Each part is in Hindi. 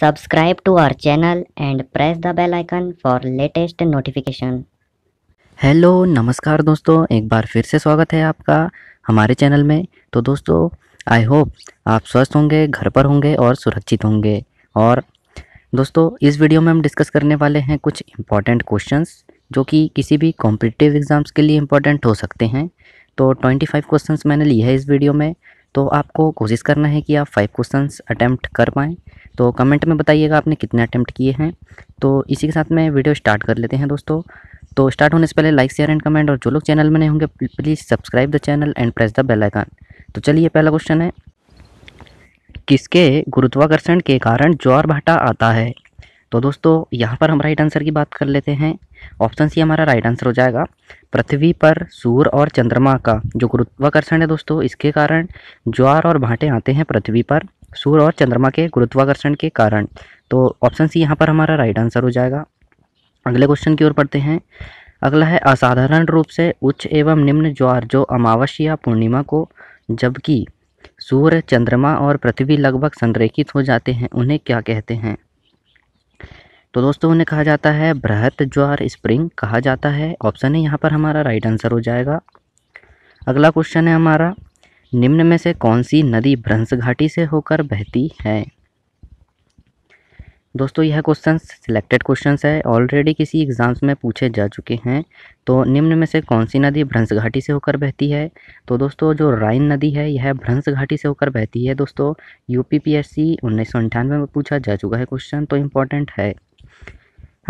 subscribe to our channel and press the bell icon for latest notification hello नमस्कार दोस्तों एक बार फिर से स्वागत है आपका हमारे चैनल में तो दोस्तों आई होप आप स्वस्थ होंगे घर पर होंगे और सुरक्षित होंगे और दोस्तों इस वीडियो में हम डिस्कस करने वाले हैं कुछ इम्पॉर्टेंट क्वेश्चन जो कि किसी भी कॉम्पिटिटिव एग्ज़ाम्स के लिए इम्पॉर्टेंट हो सकते हैं तो ट्वेंटी फाइव क्वेश्चन मैंने लिए है इस वीडियो में तो आपको कोशिश करना है कि आप फाइव क्वेश्चंस अटैम्प्ट कर पाएँ तो कमेंट में बताइएगा आपने कितने अटैम्प्ट किए हैं तो इसी के साथ में वीडियो स्टार्ट कर लेते हैं दोस्तों तो स्टार्ट होने से पहले लाइक शेयर एंड कमेंट और जो लोग चैनल में नहीं होंगे please subscribe the channel and press the bell icon तो चलिए पहला क्वेश्चन है किसके गुरुत्वाकर्षण के कारण ज्वार भाटा आता है तो दोस्तों यहाँ पर हम राइट आंसर की बात कर लेते हैं ऑप्शन सी हमारा राइट आंसर हो जाएगा पृथ्वी पर सूर्य और चंद्रमा का जो गुरुत्वाकर्षण है दोस्तों इसके कारण ज्वार और भाटे आते हैं पृथ्वी पर सूर्य और चंद्रमा के गुरुत्वाकर्षण के कारण तो ऑप्शन सी यहाँ पर हमारा राइट आंसर हो जाएगा अगले क्वेश्चन की ओर पढ़ते हैं अगला है असाधारण रूप से उच्च एवं निम्न ज्वार जो अमावस्या पूर्णिमा को जबकि सूर्य चंद्रमा और पृथ्वी लगभग संरेखित हो जाते हैं उन्हें क्या कहते हैं तो दोस्तों उन्हें कहा जाता है बृहत ज्वार स्प्रिंग कहा जाता है ऑप्शन है यहाँ पर हमारा राइट आंसर हो जाएगा अगला क्वेश्चन है हमारा निम्न में से कौन सी नदी भ्रंस घाटी से होकर बहती है दोस्तों यह क्वेश्चन सिलेक्टेड क्वेश्चन है ऑलरेडी किसी एग्ज़ाम्स में पूछे जा चुके हैं तो निम्न में से कौन सी नदी भ्रंश घाटी से होकर बहती है तो दोस्तों जो राइन नदी है यह भ्रंश घाटी से होकर बहती है दोस्तों U P P S C उन्नीस सौ अंठानवे में पूछा जा चुका है क्वेश्चन तो इम्पोर्टेंट है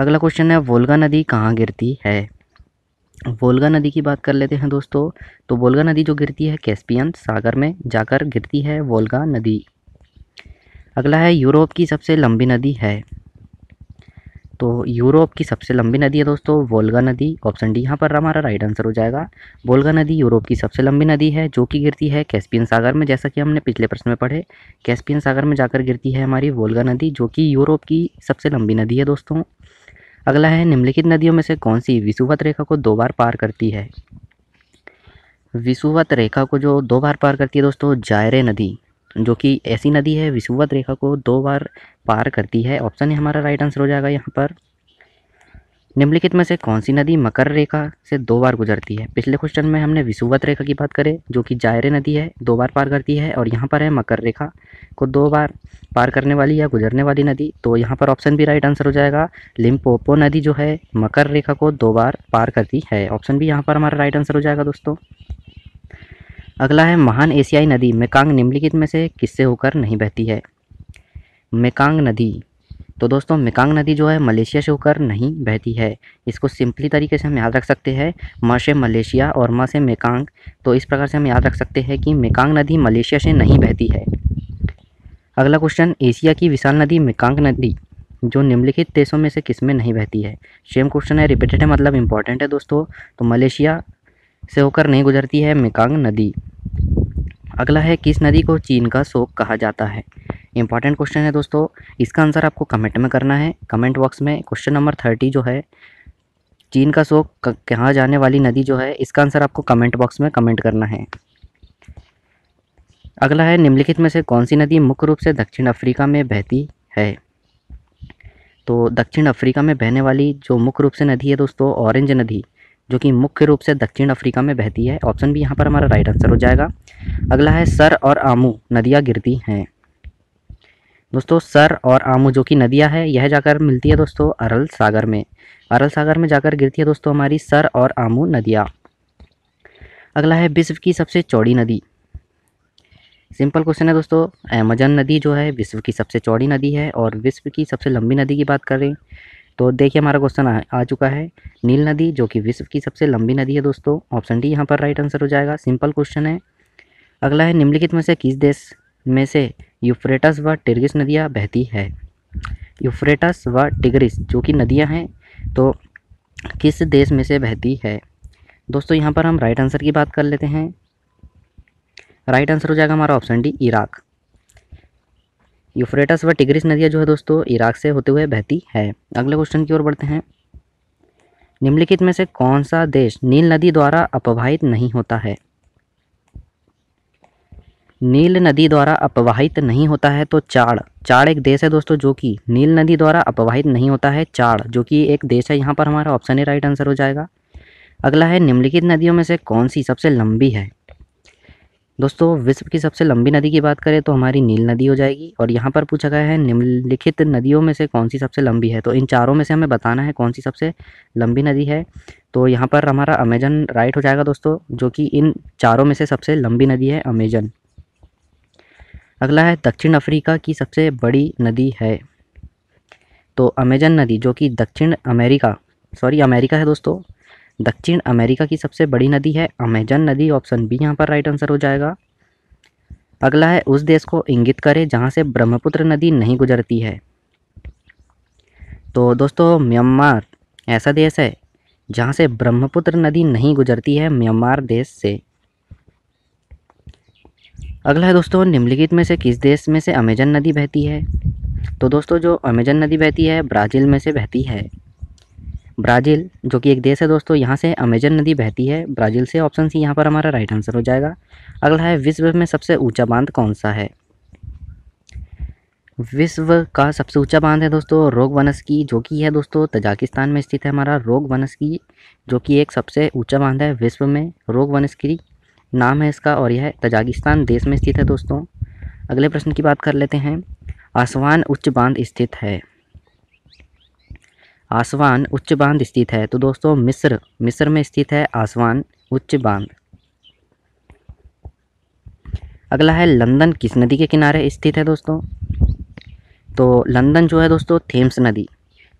अगला क्वेश्चन है वोल्गा नदी कहाँ गिरती है वोल्गा नदी की बात कर लेते हैं दोस्तों तो वोल्गा नदी जो गिरती है कैस्पियन सागर में जाकर गिरती है वोल्गा नदी अगला है यूरोप की सबसे लंबी नदी है तो यूरोप की सबसे लंबी नदी है दोस्तों वोल्गा नदी ऑप्शन डी यहाँ पर हमारा राइट आंसर हो जाएगा वोल्गा नदी यूरोप की सबसे लंबी नदी है जो कि गिरती है कैस्पियन सागर में जैसा कि हमने पिछले प्रश्न में पढ़े कैस्पियन सागर में जाकर गिरती है हमारी वोल्गा नदी जो कि यूरोप की सबसे लंबी नदी है दोस्तों अगला है निम्नलिखित नदियों में से कौन सी विषुवत रेखा को दो बार पार करती है विषुवत रेखा को जो दो बार पार करती है दोस्तों जायरे नदी जो कि ऐसी नदी है विषुवत रेखा को दो बार पार करती है ऑप्शन हमारा राइट आंसर हो जाएगा यहाँ पर निम्नलिखित में से कौन सी नदी मकर रेखा से दो बार गुजरती है पिछले क्वेश्चन में हमने विसुवत रेखा की बात करें जो कि जायरे नदी है दो बार पार करती है और यहाँ पर है मकर रेखा को दो बार पार करने वाली या गुजरने वाली नदी तो यहाँ पर ऑप्शन भी राइट आंसर हो जाएगा लिम्पोपो नदी जो है मकर रेखा को दो बार पार करती है ऑप्शन भी यहाँ पर हमारा राइट आंसर हो जाएगा दोस्तों अगला है महान एशियाई नदी मेकांग निम्नलिखित में से किससे होकर नहीं बहती है मेकांग नदी तो दोस्तों मिकांग नदी जो है मलेशिया से होकर नहीं बहती है इसको सिंपली तरीके से हम याद रख सकते हैं म से मलेशिया और म से मेकांग तो इस प्रकार से हम याद रख सकते हैं कि मेकांग नदी मलेशिया से नहीं बहती है अगला क्वेश्चन एशिया की विशाल नदी मिकांग नदी जो निम्नलिखित देशों में से किस में नहीं बहती है सेम क्वेश्चन है रिपीटेड है मतलब इंपॉर्टेंट है दोस्तों तो मलेशिया से होकर नहीं गुजरती है मिकांग नदी अगला है किस नदी को चीन का शोक कहा जाता है इंपॉर्टेंट क्वेश्चन है दोस्तों इसका आंसर आपको कमेंट में करना है कमेंट बॉक्स में क्वेश्चन नंबर थर्टी जो है चीन का शोक कहाँ जाने वाली नदी जो है इसका आंसर आपको कमेंट बॉक्स में कमेंट करना है अगला है निम्नलिखित में से कौन सी नदी मुख्य रूप से दक्षिण अफ्रीका में बहती है तो दक्षिण अफ्रीका में बहने वाली जो मुख्य रूप से नदी है दोस्तों ऑरेंज नदी जो कि मुख्य रूप से दक्षिण अफ्रीका में बहती है ऑप्शन भी यहाँ पर हमारा राइट आंसर हो जाएगा अगला है सर और आमू नदियाँ गिरती हैं दोस्तों सर और आमू जो कि नदियाँ है यह जाकर मिलती है दोस्तों अरल सागर में अरल सागर में जाकर गिरती है दोस्तों हमारी सर और आमू नदियाँ अगला है विश्व की सबसे चौड़ी नदी सिंपल क्वेश्चन है दोस्तों अमेजन नदी जो है विश्व की सबसे चौड़ी नदी है और विश्व की सबसे लंबी नदी की बात करें तो देखिए हमारा क्वेश्चन आ, आ चुका है नील नदी जो कि विश्व की सबसे लंबी नदी है दोस्तों ऑप्शन डी यहाँ पर राइट आंसर हो जाएगा सिंपल क्वेश्चन है अगला है निम्नलिखित में से किस देश में से यूफ्रेटस व टिग्रिस नदियाँ बहती है यूफ्रेटस व टिग्रिस जो कि नदियाँ हैं तो किस देश में से बहती है दोस्तों यहाँ पर हम राइट आंसर की बात कर लेते हैं राइट आंसर हो जाएगा हमारा ऑप्शन डी इराक यूफ्रेटस व टिग्रिस नदियाँ जो है दोस्तों इराक से होते हुए बहती है अगले क्वेश्चन की ओर बढ़ते हैं निम्नलिखित में से कौन सा देश नील नदी द्वारा अपवाहित नहीं होता है नील नदी द्वारा अपवाहित नहीं होता है तो चाड़ चाड़ एक देश है दोस्तों जो कि नील नदी द्वारा अपवाहित नहीं होता है चाड़ जो कि एक देश है यहाँ पर हमारा ऑप्शन ही राइट आंसर हो जाएगा अगला है निम्नलिखित नदियों में से कौन सी सबसे लंबी है दोस्तों विश्व की सबसे लंबी नदी की बात करें तो हमारी नील नदी हो जाएगी और यहाँ पर पूछा गया है निम्नलिखित नदियों में से कौन सी सबसे लंबी है तो इन चारों में से हमें बताना है कौन सी सबसे लंबी नदी है तो यहाँ पर हमारा अमेजन राइट हो जाएगा दोस्तों जो कि इन चारों में से सबसे लंबी नदी है अमेजन अगला है दक्षिण अफ्रीका की सबसे बड़ी नदी है तो अमेजन नदी जो कि दक्षिण अमेरिका सॉरी अमेरिका है दोस्तों दक्षिण अमेरिका की सबसे बड़ी नदी है अमेजन नदी ऑप्शन बी यहाँ पर राइट आंसर हो जाएगा अगला है उस देश को इंगित करें जहाँ से ब्रह्मपुत्र नदी नहीं गुजरती है तो दोस्तों म्यांमार ऐसा देश है जहाँ से ब्रह्मपुत्र नदी नहीं गुजरती है म्यांमार देश से अगला है दोस्तों निम्नलिखित में से किस देश में से अमेजन नदी बहती है तो दोस्तों जो अमेजन नदी बहती है ब्राज़ील में से बहती है ब्राज़ील जो कि एक देश है दोस्तों यहाँ से अमेजन नदी बहती है ब्राज़ील से ऑप्शन सी यहाँ पर हमारा राइट आंसर हो जाएगा अगला है विश्व में सबसे ऊंचा बांध कौन सा है विश्व का सबसे ऊंचा बांध है दोस्तों रोग वनस्की जो कि है दोस्तों तजाकिस्तान में स्थित है हमारा रोग वनस्की जो कि एक सबसे ऊँचा बांध है विश्व में रोग वनस्की नाम है इसका और यह तजाकिस्तान देश में स्थित है दोस्तों अगले प्रश्न की बात कर लेते हैं आसवान उच्च बांध स्थित है आसवान उच्च बांध स्थित है तो दोस्तों मिस्र मिस्र में स्थित है आसवान उच्च बांध अगला है लंदन किस नदी के किनारे स्थित है दोस्तों तो लंदन जो है दोस्तों थेम्स नदी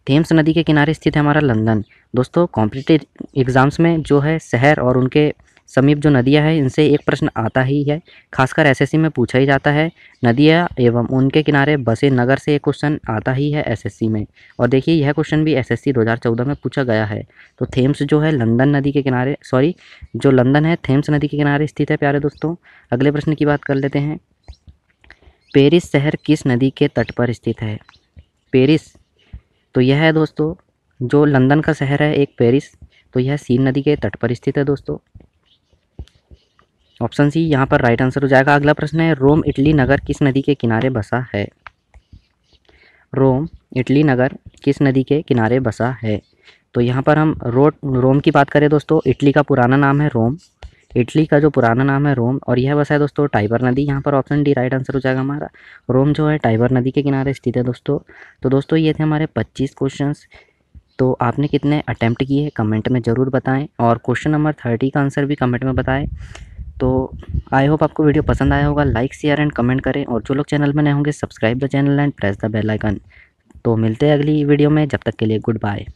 थेम्स नदी के किनारे स्थित है हमारा लंदन दोस्तों कॉम्पिटिटिव एग्ज़ाम्स में जो है शहर और उनके समीप जो नदियाँ हैं इनसे एक प्रश्न आता ही है खासकर एसएससी में पूछा ही जाता है नदियाँ एवं उनके किनारे बसे नगर से एक क्वेश्चन आता ही है एसएससी में और देखिए यह क्वेश्चन भी एसएससी 2014 में पूछा गया है तो थेम्स जो है लंदन नदी के किनारे सॉरी जो लंदन है थेम्स नदी के किनारे स्थित है प्यारे दोस्तों अगले प्रश्न की बात कर लेते हैं पेरिस शहर किस नदी के तट पर स्थित है पेरिस तो यह है दोस्तों जो लंदन का शहर है एक पेरिस तो यह सीन नदी के तट पर स्थित है दोस्तों ऑप्शन सी यहाँ पर राइट आंसर हो जाएगा अगला प्रश्न है रोम इटली नगर किस नदी के किनारे बसा है रोम इटली नगर किस नदी के किनारे बसा है तो यहाँ पर हम रोड रोम की बात करें दोस्तों इटली का पुराना नाम है रोम इटली का जो पुराना नाम है रोम और यह बसा है दोस्तों टाइबर नदी यहाँ पर ऑप्शन डी राइट आंसर हो जाएगा हमारा रोम जो है टाइबर नदी के किनारे स्थित है दोस्तों तो दोस्तों ये थे हमारे पच्चीस क्वेश्चन तो आपने कितने अटैम्प्ट किए कमेंट में ज़रूर बताएं और क्वेश्चन नंबर थर्टी का आंसर भी कमेंट में बताएं तो आई होप आपको वीडियो पसंद आया होगा लाइक शेयर एंड कमेंट करें और जो लोग चैनल में नए होंगे subscribe the channel and press the bell icon तो मिलते हैं अगली वीडियो में जब तक के लिए गुड बाय